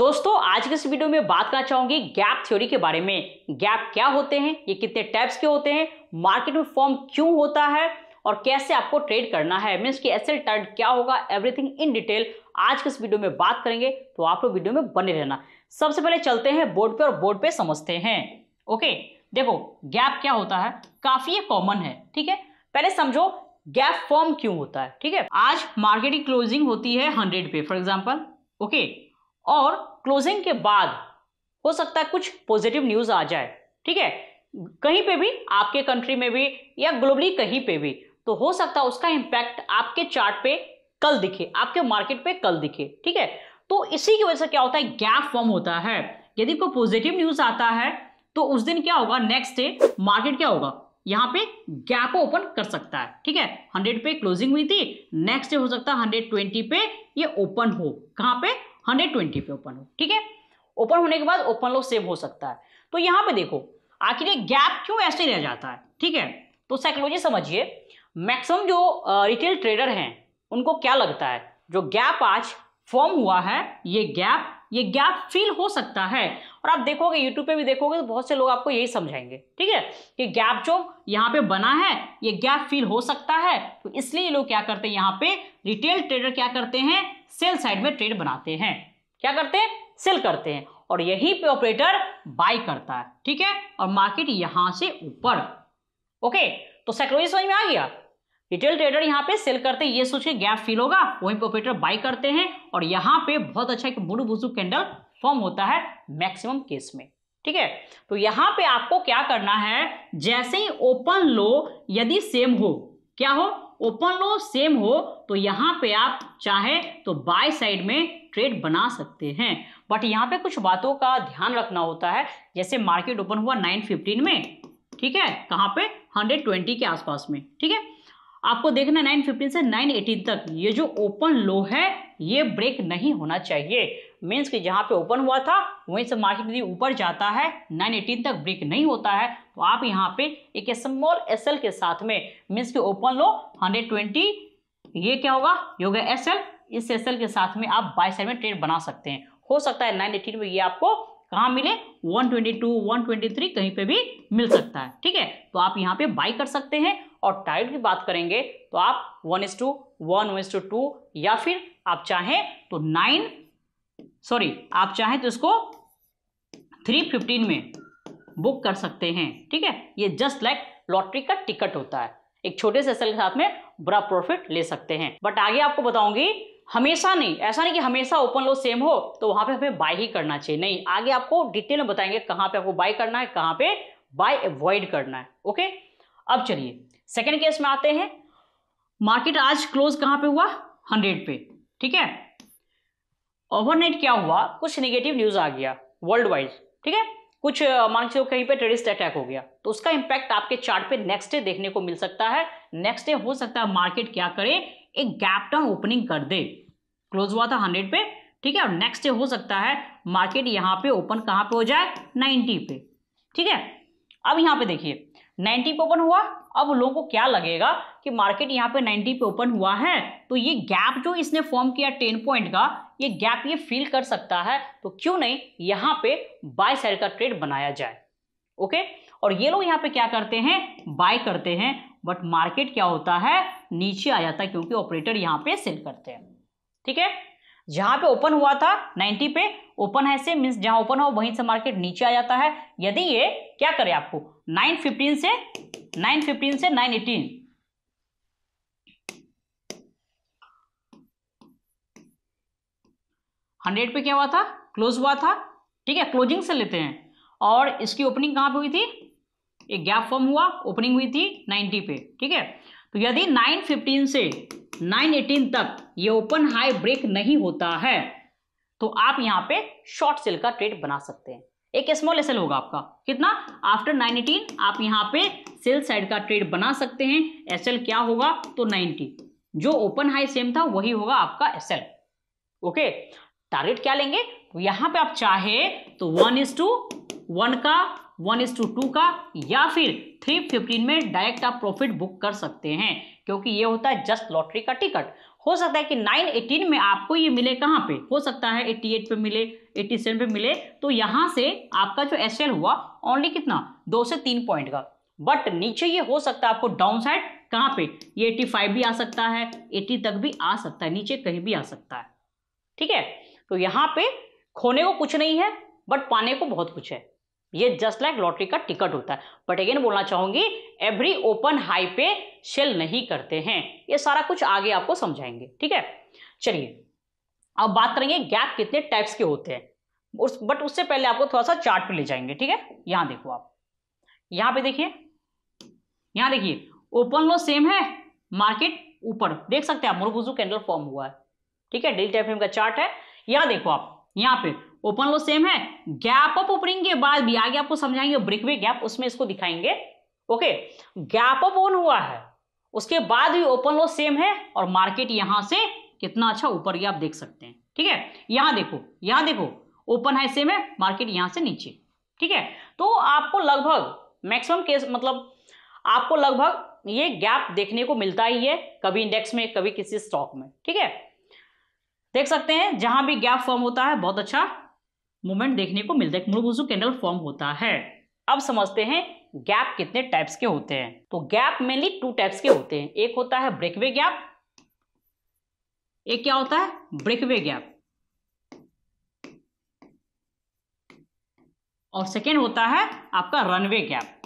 दोस्तों आज के इस वीडियो में बात करना चाहूंगी गैप थ्योरी के बारे में गैप क्या होते हैं ये कितने टाइप्स के होते हैं मार्केट में फॉर्म क्यों होता है और कैसे आपको ट्रेड करना है मीन्स की एसएल टर्न क्या होगा एवरीथिंग इन डिटेल आज के इस वीडियो में बात करेंगे तो आप लोग वीडियो में बने रहना सबसे पहले चलते हैं बोर्ड पे और बोर्ड पे समझते हैं ओके देखो गैप क्या होता है काफी कॉमन है ठीक है पहले समझो गैप फॉर्म क्यों होता है ठीक है आज मार्केट की क्लोजिंग होती है हंड्रेड पे फॉर एग्जाम्पल ओके और क्लोजिंग के बाद हो सकता है कुछ पॉजिटिव न्यूज आ जाए ठीक है कहीं पे भी आपके कंट्री में भी या ग्लोबली कहीं पे भी तो हो सकता है उसका इंपैक्ट आपके चार्ट पे कल दिखे आपके मार्केट पे कल दिखे ठीक है तो इसी की वजह से क्या होता है गैप फॉर्म होता है यदि कोई पॉजिटिव न्यूज आता है तो उस दिन क्या होगा नेक्स्ट डे मार्केट क्या होगा यहाँ पे गैप ओपन कर सकता है ठीक है 100 पे क्लोजिंग हुई थी नेक्स्ट डे हो सकता है 120 पे ये ओपन हो कहा पे हंड्रेड ट्वेंटी पे ओपन हो ठीक है ओपन होने के बाद ओपन लॉस सेव हो सकता है तो यहाँ पे देखो आखिर ये गैप क्यों ऐसे रह जाता है ठीक है तो साइकोलॉजी समझिए मैक्सिमम जो रिटेल ट्रेडर हैं उनको क्या लगता है जो गैप आज फॉर्म हुआ है ये गैप ये गैप फील हो सकता है और आप देखोगे यूट्यूब पे भी देखोगे तो बहुत से लोग आपको यही समझाएंगे ठीक है कि गैप जो यहाँ पे बना है ये गैप फील हो सकता है तो इसलिए लोग क्या करते हैं यहाँ पे रिटेल ट्रेडर क्या करते हैं सेल साइड में ट्रेड बनाते हैं क्या करते हैं सेल करते हैं और यही पे ऑपरेटर बाई करता है ठीक है और मार्केट यहां से ऊपर ओके तो साइकोलॉजी समझ में आ गया रिटेल ट्रेडर यहाँ पे सेल करते हैं ये सोच के गैप फील होगा वहीं पे ऑपरेटर बाई करते हैं और यहाँ पे बहुत अच्छा एक बुढ़ बुजू कैंडल फॉर्म होता है मैक्सिमम केस में ठीक है तो यहाँ पे आपको क्या करना है जैसे ही ओपन लो यदि सेम हो क्या हो ओपन लो सेम हो तो यहाँ पे आप चाहे तो बाय साइड में ट्रेड बना सकते हैं बट यहाँ पे कुछ बातों का ध्यान रखना होता है जैसे मार्केट ओपन हुआ 915 में ठीक है कहाँ पे 120 के आसपास में ठीक है आपको देखना 915 से 918 तक ये जो ओपन लो है ये ब्रेक नहीं होना चाहिए मीन्स कि जहाँ पे ओपन हुआ था वहीं से मार्केट यदि ऊपर जाता है 918 तक ब्रेक नहीं होता है तो आप यहाँ पे एक स्मॉल एस के साथ में मीन्स के ओपन लो 120 ये क्या होगा ये होगा एस इस एस के साथ में आप बाई साइड में ट्रेड बना सकते हैं हो सकता है नाइन में ये आपको कहाँ मिले 122, 123 कहीं पे भी मिल सकता है ठीक है तो आप यहाँ पे बाई कर सकते हैं और टाइट की बात करेंगे तो आप one is to one one to two या फिर आप चाहें तो नाइन सॉरी आप चाहें तो इसको थ्री फिफ्टीन में बुक कर सकते हैं ठीक है ये जस्ट लाइक लॉटरी का टिकट होता है एक छोटे से सेल के साथ में बड़ा प्रॉफिट ले सकते हैं बट आगे आपको बताऊंगी हमेशा नहीं ऐसा नहीं कि हमेशा ओपन लो सेम हो तो वहां पे हमें बाय ही करना चाहिए नहीं आगे आपको डिटेल में बताएंगे कहां पे आपको बाय करना है कहां पे बाय अवॉइड करना है ओके अब चलिए सेकेंड केस में आते हैं मार्केट आज क्लोज कहां पे हुआ हंड्रेड पे ठीक है ओवरनाइट क्या हुआ कुछ निगेटिव न्यूज आ गया वर्ल्ड वाइड ठीक है कुछ मान के कहीं पे टेरिस्ट अटैक हो गया तो उसका इंपैक्ट आपके चार्ट पे नेक्स्ट डे देखने को मिल सकता है नेक्स्ट डे हो सकता है मार्केट क्या करे एक गैप डाउन ओपनिंग कर दे क्लोज हुआ था हंड्रेड पे ठीक है और नेक्स्ट डे हो सकता है मार्केट यहाँ पे ओपन कहाँ पे हो जाए नाइन्टी पे ठीक है अब यहाँ पे देखिए नाइन्टी पे ओपन हुआ अब लोगों को क्या लगेगा कि मार्केट यहाँ पे नाइन्टी पे ओपन हुआ है तो ये गैप जो इसने फॉर्म किया टेन पॉइंट का ये गैप ये फील कर सकता है तो क्यों नहीं यहां पे बाय सेल का ट्रेड बनाया जाए ओके और ये लोग यहां पे क्या करते हैं बाय करते हैं बट मार्केट क्या होता है नीचे आ जाता है क्योंकि ऑपरेटर यहां पे सेल करते हैं ठीक है जहां पे ओपन हुआ था 90 पे ओपन है से मीन जहां ओपन हो वहीं से मार्केट नीचे आ जाता है यदि ये क्या करे आपको 915 से 915 से 918 हंड्रेड पे क्या हुआ था क्लोज हुआ था ठीक है क्लोजिंग से लेते हैं और इसकी ओपनिंग कहाँ पे हुई थी एक गैप फॉर्म हुआ ओपनिंग हुई थी नाइन्टी पे ठीक है तो यदि फिफ्टीन से एटीन तक ये ओपन हाई ब्रेक नहीं होता है तो आप यहाँ पे शॉर्ट सेल का ट्रेड बना सकते हैं एक स्मॉल एसल होगा आपका कितना आफ्टर 918 आप यहाँ पे सेल साइड का ट्रेड बना सकते हैं एस क्या होगा तो 90 जो ओपन हाई सेम था वही होगा आपका एस ओके टारगेट क्या लेंगे तो यहां पे आप चाहे तो वन इज टू वन का वन इज टू टू का या फिर थ्री फिफ्टीन में डायरेक्ट आप प्रॉफिट बुक कर सकते हैं क्योंकि ये होता है जस्ट लॉटरी का टिकट हो सकता है कि नाइन एटीन में आपको ये मिले कहाँ पे हो सकता है एट्टी एट पे मिले एट्टी सेवन पे मिले तो यहाँ से आपका जो एस हुआ ओनली कितना दो से तीन पॉइंट का बट नीचे ये हो सकता है आपको डाउन साइड कहाँ पे ये एट्टी फाइव भी आ सकता है एट्टी तक भी आ सकता है नीचे कहीं भी आ सकता है ठीक है तो यहां पे खोने को कुछ नहीं है बट पाने को बहुत कुछ है ये जस्ट लाइक लॉटरी का टिकट होता है बट अगेन बोलना चाहूंगी एवरी ओपन हाई पे सेल नहीं करते हैं ये सारा कुछ आगे आपको समझाएंगे ठीक है चलिए अब बात करेंगे गैप कितने टाइप्स के होते हैं उस बट उससे पहले आपको थोड़ा सा चार्ट पे ले जाएंगे ठीक है यहां देखो आप यहां पे देखिए यहां देखिए ओपन लो सेम है मार्केट ऊपर देख सकते हैं आप मुरबुजू कैंडल फॉर्म हुआ है ठीक है डेली टाइप का चार्ट है यहाँ देखो आप यहाँ पे ओपन लो सेम है गैप अप ओपनिंग के बाद भी आगे आपको समझाएंगे ब्रेक वे गैप उसमें इसको दिखाएंगे ओके गैप अप ओन हुआ है उसके बाद भी ओपन लो सेम है और मार्केट यहां से कितना अच्छा ऊपर गया आप देख सकते हैं ठीक है यहां देखो यहां देखो ओपन है सेम है मार्केट यहां से नीचे ठीक है तो आपको लगभग मैक्सिमम केस मतलब आपको लगभग ये गैप देखने को मिलता ही है कभी इंडेक्स में कभी किसी स्टॉक में ठीक है देख सकते हैं जहां भी गैप फॉर्म होता है बहुत अच्छा मूवमेंट देखने को मिलता है मूलभूजू कैंडल फॉर्म होता है अब समझते हैं गैप कितने टाइप्स के होते हैं तो गैप मेनली टू टाइप्स के होते हैं एक होता है ब्रेकवे गैप एक क्या होता है ब्रेकवे गैप और सेकेंड होता है आपका रनवे गैप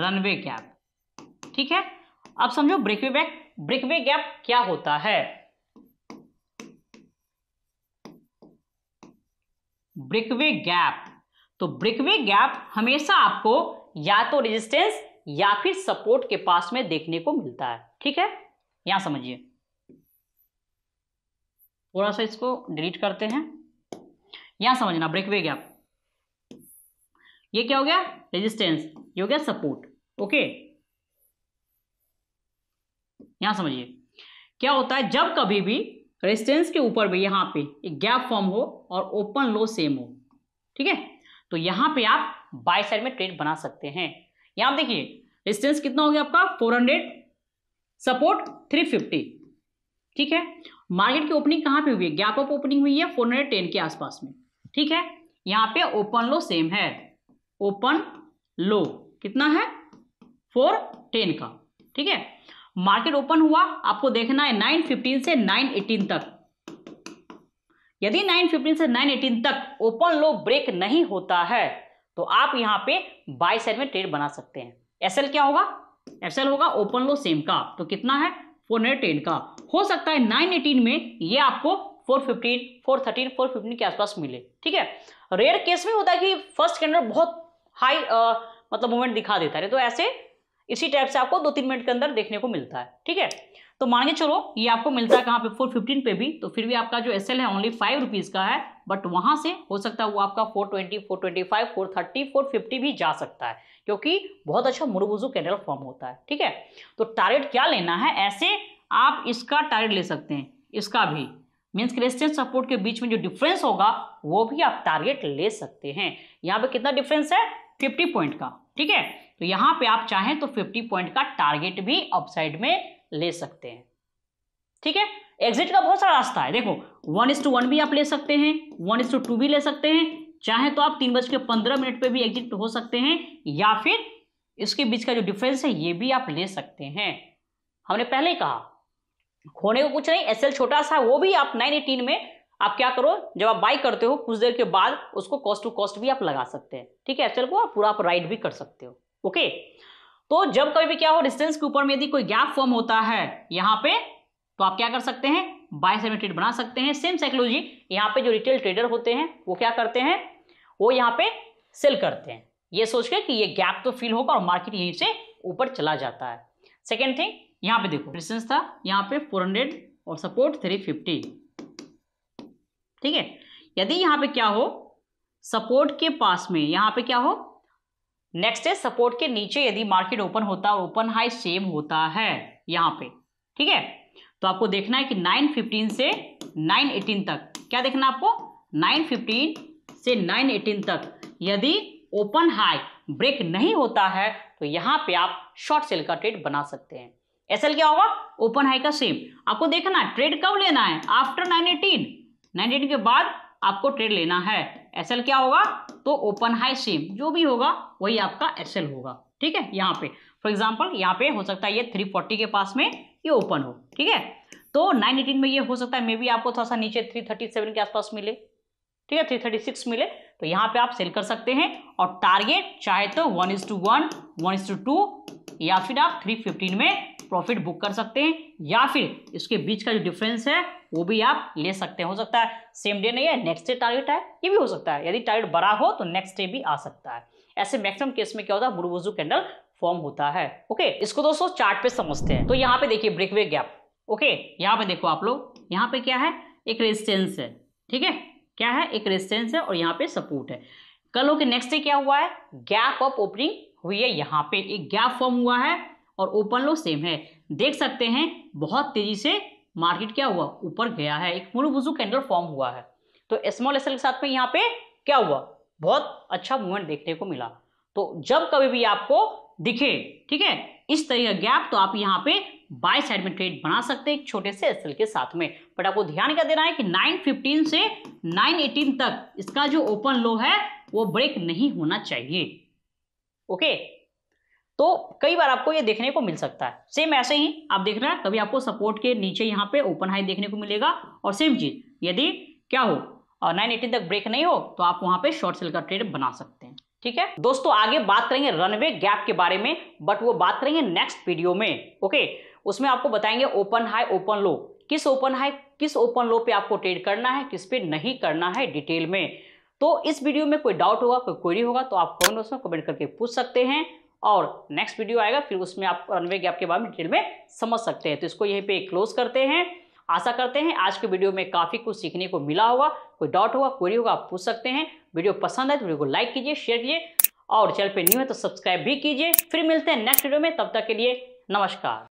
रनवे गैप ठीक है अब समझो ब्रेकवे बैक ब्रिकवे गैप क्या होता है ब्रिकवे गैप तो ब्रिकवे गैप हमेशा आपको या तो रेजिस्टेंस या फिर सपोर्ट के पास में देखने को मिलता है ठीक है यहां समझिए थोड़ा सा इसको डिलीट करते हैं यहां समझना ब्रेकवे गैप ये क्या हो गया रेजिस्टेंस ये हो गया सपोर्ट ओके यहाँ समझिए क्या होता है जब कभी भी रेजिस्टेंस के ऊपर भी यहाँ पे एक गैप फॉर्म हो और ओपन लो सेम हो ठीक है तो यहाँ पे आप बाय साइड में ट्रेड बना सकते हैं यहाँ देखिए रेजिस्टेंस कितना हो गया आपका 400 सपोर्ट 350 ठीक है मार्केट की ओपनिंग कहाँ पे हुई है गैप अप ओपनिंग हुई है फोर के आसपास में ठीक है यहाँ पे ओपन लो सेम है ओपन लो कितना है 410 का ठीक है मार्केट ओपन हुआ आपको देखना है नाइन फिफ्टीन से नाइन एटीन तक यदि 9.15 से 9.18 तक ओपन लो ब्रेक नहीं होता है तो आप यहां पे बाय साइड में ट्रेड बना सकते हैं एसएल क्या होगा एसएल होगा ओपन लो सेम का तो कितना है फोर हंड्रेड टेन का हो सकता है 9.18 में ये आपको 4.15, 4.13, 4.15 के आसपास मिले ठीक है रेयर केस में होता है कि फर्स्ट कैंडल बहुत हाई आ, मतलब मूवमेंट दिखा देता है तो ऐसे इसी टाइप से आपको दो तीन मिनट के अंदर देखने को मिलता है ठीक है तो मान के चलो ये आपको मिलता है कहाँ पे फोर फिफ्टीन पे भी तो फिर भी आपका जो एस एल है ओनली फाइव रुपीज़ का है बट वहाँ से हो सकता है वो आपका four twenty four twenty five four thirty four fifty भी जा सकता है क्योंकि बहुत अच्छा मुरुबुजू कैंडल फॉर्म होता है ठीक है तो टारगेट क्या लेना है ऐसे आप इसका टारगेट ले सकते हैं इसका भी मीन्स कि सपोर्ट के बीच में जो डिफरेंस होगा वो भी आप टारगेट ले सकते हैं यहाँ पे कितना डिफरेंस है फिफ्टी पॉइंट का ठीक है तो यहां पे आप चाहें तो 50 पॉइंट का टारगेट भी अपसाइड में ले सकते हैं ठीक है एग्जिट का बहुत सारा रास्ता है देखो वन इस टू वन भी आप ले सकते हैं वन इस टू टू भी ले सकते हैं चाहे तो आप तीन बज के पंद्रह मिनट पर भी एग्जिट हो सकते हैं या फिर इसके बीच का जो डिफरेंस है ये भी आप ले सकते हैं हमने पहले कहा खोने को कुछ नहीं एसएल छोटा सा वो भी आप नाइन एटीन में आप क्या करो जब आप बाई करते हो कुछ देर के बाद उसको कॉस्ट टू कॉस्ट भी आप लगा सकते हैं ठीक है एसएल को आप पूरा आप राइड भी कर सकते हो ओके तो जब कभी भी क्या हो डिस्टेंस के ऊपर में यदि कोई गैप फॉर्म होता है यहां पे तो आप क्या कर सकते हैं बाय सेमेट्रेट बना सकते हैं सेम साइकोलॉजी यहां पे जो रिटेल ट्रेडर होते हैं वो क्या करते हैं वो यहां पे सेल करते हैं ये सोच के कि ये गैप तो फिल होगा और मार्केट यहीं से ऊपर चला जाता है सेकेंड थिंग यहां पर देखो डिस्टेंस था यहां पर फोर और सपोर्ट थ्री ठीक है यदि यहां पर क्या हो सपोर्ट के पास में यहां पर क्या हो नेक्स्ट है सपोर्ट के नीचे यदि मार्केट ओपन होता है ओपन हाई सेम होता है यहाँ पे ठीक है तो आपको देखना है कि 915 से 918 तक क्या देखना आपको 915 से 918 तक यदि ओपन हाई ब्रेक नहीं होता है तो यहाँ पे आप शॉर्ट सेल का ट्रेड बना सकते हैं एसएल क्या होगा ओपन हाई का सेम आपको देखना ट्रेड कब लेना है आफ्टर नाइन 918 के बाद आपको ट्रेड लेना है एस क्या होगा तो ओपन हाई सेम जो भी होगा वही आपका एस होगा ठीक है यहाँ पे फॉर एग्जाम्पल यहाँ पे हो सकता है ये थ्री फोर्टी के पास में ये ओपन हो ठीक है तो नाइन एटीन में ये हो सकता है मे बी आपको थोड़ा सा नीचे थ्री थर्टी सेवन के आसपास मिले ठीक है थ्री थर्टी सिक्स मिले तो यहाँ पे आप सेल कर सकते हैं और टारगेट चाहे तो one is to one one is to two या फिर आप थ्री फिफ्टीन में प्रॉफिट बुक कर सकते हैं या फिर इसके बीच का जो डिफरेंस है वो भी आप ले सकते हैं हो सकता है सेम डे नहीं है नेक्स्ट डे टारगेट है ये भी हो सकता है यदि टारगेट बड़ा हो तो नेक्स्ट डे भी आ सकता है ऐसे मैक्सिमम केस में क्या होता है बुरुबुजू कैंडल फॉर्म होता है ओके इसको दोस्तों चार्ट पे समझते हैं तो यहाँ पे देखिए ब्रेकवे गैप ओके यहाँ पे देखो आप लोग यहाँ पे क्या है एक रेजिस्टेंस है ठीक है क्या है एक रेजिस्टेंस है और यहाँ पे सपोर्ट है कल हो के नेक्स्ट डे क्या हुआ है गैप ऑफ ओपनिंग हुई है यहाँ पे एक गैप फॉर्म हुआ है और ओपन लो सेम है देख सकते हैं बहुत तेजी से मार्केट क्या हुआ ऊपर गया है एक मुरुबुजू कैंडल फॉर्म हुआ है तो स्मॉल एसल के साथ में यहाँ पे क्या हुआ बहुत अच्छा मूवमेंट देखने को मिला तो जब कभी भी आपको दिखे ठीक है इस तरह का गैप तो आप यहाँ पे बाय साइड में ट्रेड बना सकते हैं छोटे से एसएल के साथ में बट आपको ध्यान क्या देना है कि 915 से 918 तक इसका जो ओपन लो है वो ब्रेक नहीं होना चाहिए ओके तो कई बार आपको ये देखने को मिल सकता है सेम ऐसे ही आप देख रहे हैं कभी आपको सपोर्ट के नीचे यहाँ पे ओपन हाई देखने को मिलेगा और सेम चीज़ यदि क्या हो और नाइन एटीन तक ब्रेक नहीं हो तो आप वहाँ पे शॉर्ट सेल का ट्रेड बना सकते हैं ठीक है दोस्तों आगे बात करेंगे रनवे गैप के बारे में बट वो बात करेंगे नेक्स्ट वीडियो में ओके उसमें आपको बताएंगे ओपन हाई ओपन लो किस ओपन हाई किस ओपन लो पे आपको ट्रेड करना है किस पे नहीं करना है डिटेल में तो इस वीडियो में कोई डाउट होगा कोई क्वेरी होगा तो आप कमेंट बॉक्स में कमेंट करके पूछ सकते हैं और नेक्स्ट वीडियो आएगा फिर उसमें आप रनवे गैप के बारे में डिटेल में समझ सकते हैं तो इसको यहीं पे क्लोज करते हैं आशा करते हैं आज के वीडियो में काफ़ी कुछ सीखने को मिला होगा कोई डाउट होगा क्वेरी होगा आप पूछ सकते हैं वीडियो पसंद है तो वीडियो को लाइक कीजिए शेयर कीजिए और चैनल पर न्यू है तो सब्सक्राइब भी कीजिए फिर मिलते हैं नेक्स्ट वीडियो में तब तक के लिए नमस्कार